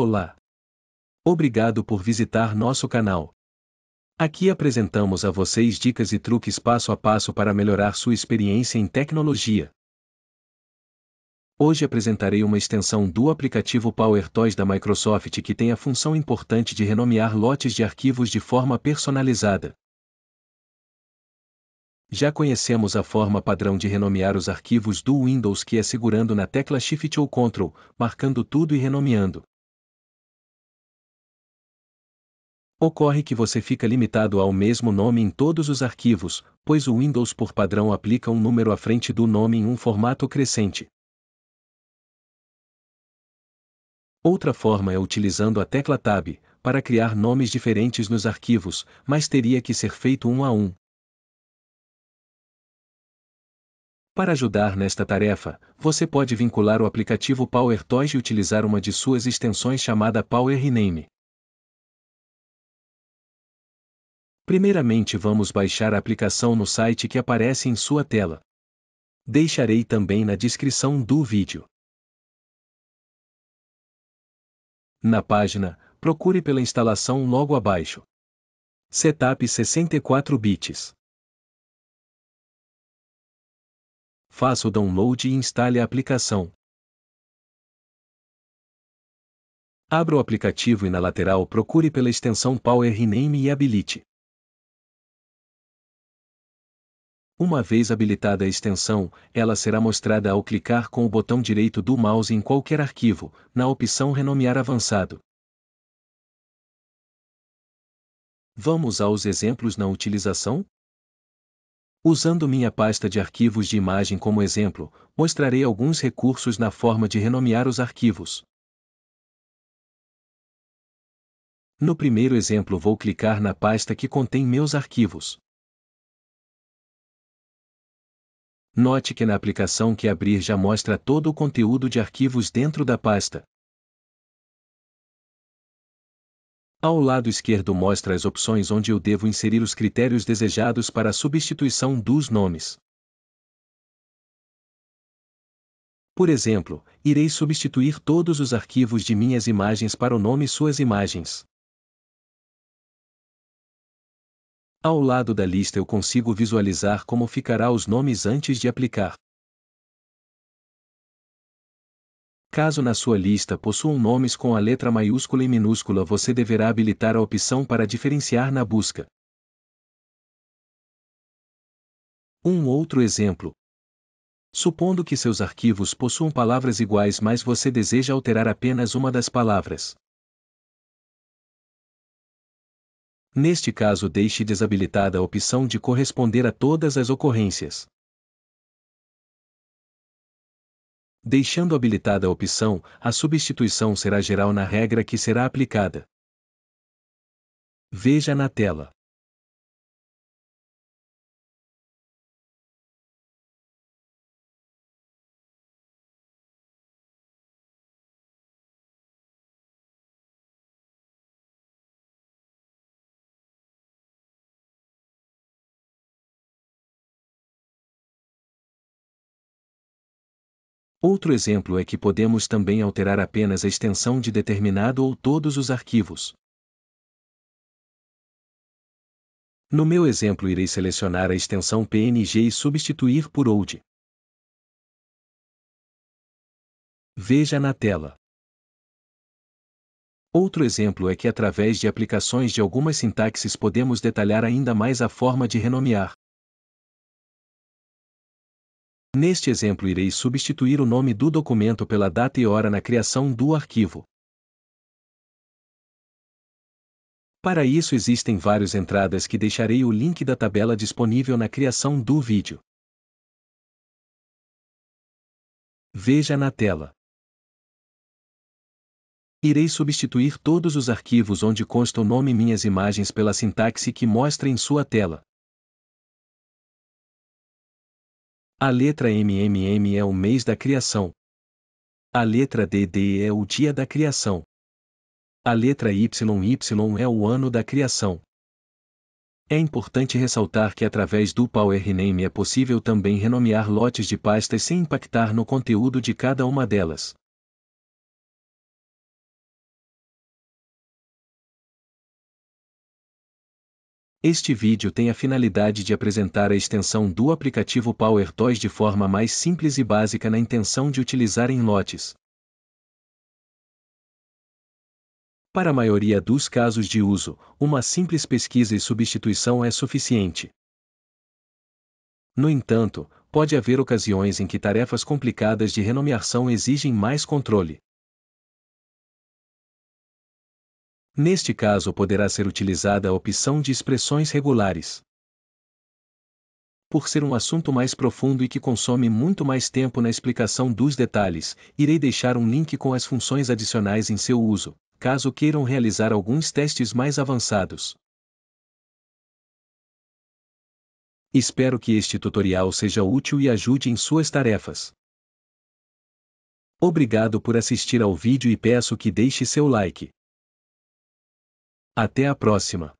Olá! Obrigado por visitar nosso canal. Aqui apresentamos a vocês dicas e truques passo a passo para melhorar sua experiência em tecnologia. Hoje apresentarei uma extensão do aplicativo PowerToys da Microsoft que tem a função importante de renomear lotes de arquivos de forma personalizada. Já conhecemos a forma padrão de renomear os arquivos do Windows que é segurando na tecla Shift ou Ctrl, marcando tudo e renomeando. Ocorre que você fica limitado ao mesmo nome em todos os arquivos, pois o Windows por padrão aplica um número à frente do nome em um formato crescente. Outra forma é utilizando a tecla Tab, para criar nomes diferentes nos arquivos, mas teria que ser feito um a um. Para ajudar nesta tarefa, você pode vincular o aplicativo PowerToys e utilizar uma de suas extensões chamada Power Rename. Primeiramente vamos baixar a aplicação no site que aparece em sua tela. Deixarei também na descrição do vídeo. Na página, procure pela instalação logo abaixo. Setup 64 bits. Faça o download e instale a aplicação. Abra o aplicativo e na lateral procure pela extensão Power Rename e habilite. Uma vez habilitada a extensão, ela será mostrada ao clicar com o botão direito do mouse em qualquer arquivo, na opção Renomear Avançado. Vamos aos exemplos na utilização? Usando minha pasta de arquivos de imagem como exemplo, mostrarei alguns recursos na forma de renomear os arquivos. No primeiro exemplo vou clicar na pasta que contém meus arquivos. Note que na aplicação que abrir já mostra todo o conteúdo de arquivos dentro da pasta. Ao lado esquerdo mostra as opções onde eu devo inserir os critérios desejados para a substituição dos nomes. Por exemplo, irei substituir todos os arquivos de minhas imagens para o nome suas imagens. Ao lado da lista eu consigo visualizar como ficará os nomes antes de aplicar. Caso na sua lista possuam nomes com a letra maiúscula e minúscula, você deverá habilitar a opção para diferenciar na busca. Um outro exemplo. Supondo que seus arquivos possuam palavras iguais, mas você deseja alterar apenas uma das palavras. Neste caso, deixe desabilitada a opção de corresponder a todas as ocorrências. Deixando habilitada a opção, a substituição será geral na regra que será aplicada. Veja na tela. Outro exemplo é que podemos também alterar apenas a extensão de determinado ou todos os arquivos. No meu exemplo, irei selecionar a extensão PNG e substituir por OLD. Veja na tela. Outro exemplo é que através de aplicações de algumas sintaxes podemos detalhar ainda mais a forma de renomear. Neste exemplo irei substituir o nome do documento pela data e hora na criação do arquivo. Para isso existem várias entradas que deixarei o link da tabela disponível na criação do vídeo. Veja na tela. Irei substituir todos os arquivos onde consta o nome minhas imagens pela sintaxe que mostra em sua tela. A letra MMM é o mês da criação. A letra DD é o dia da criação. A letra YY é o ano da criação. É importante ressaltar que através do Power Rename é possível também renomear lotes de pastas sem impactar no conteúdo de cada uma delas. Este vídeo tem a finalidade de apresentar a extensão do aplicativo PowerToys de forma mais simples e básica na intenção de utilizar em lotes. Para a maioria dos casos de uso, uma simples pesquisa e substituição é suficiente. No entanto, pode haver ocasiões em que tarefas complicadas de renomeação exigem mais controle. Neste caso poderá ser utilizada a opção de expressões regulares. Por ser um assunto mais profundo e que consome muito mais tempo na explicação dos detalhes, irei deixar um link com as funções adicionais em seu uso, caso queiram realizar alguns testes mais avançados. Espero que este tutorial seja útil e ajude em suas tarefas. Obrigado por assistir ao vídeo e peço que deixe seu like. Até a próxima!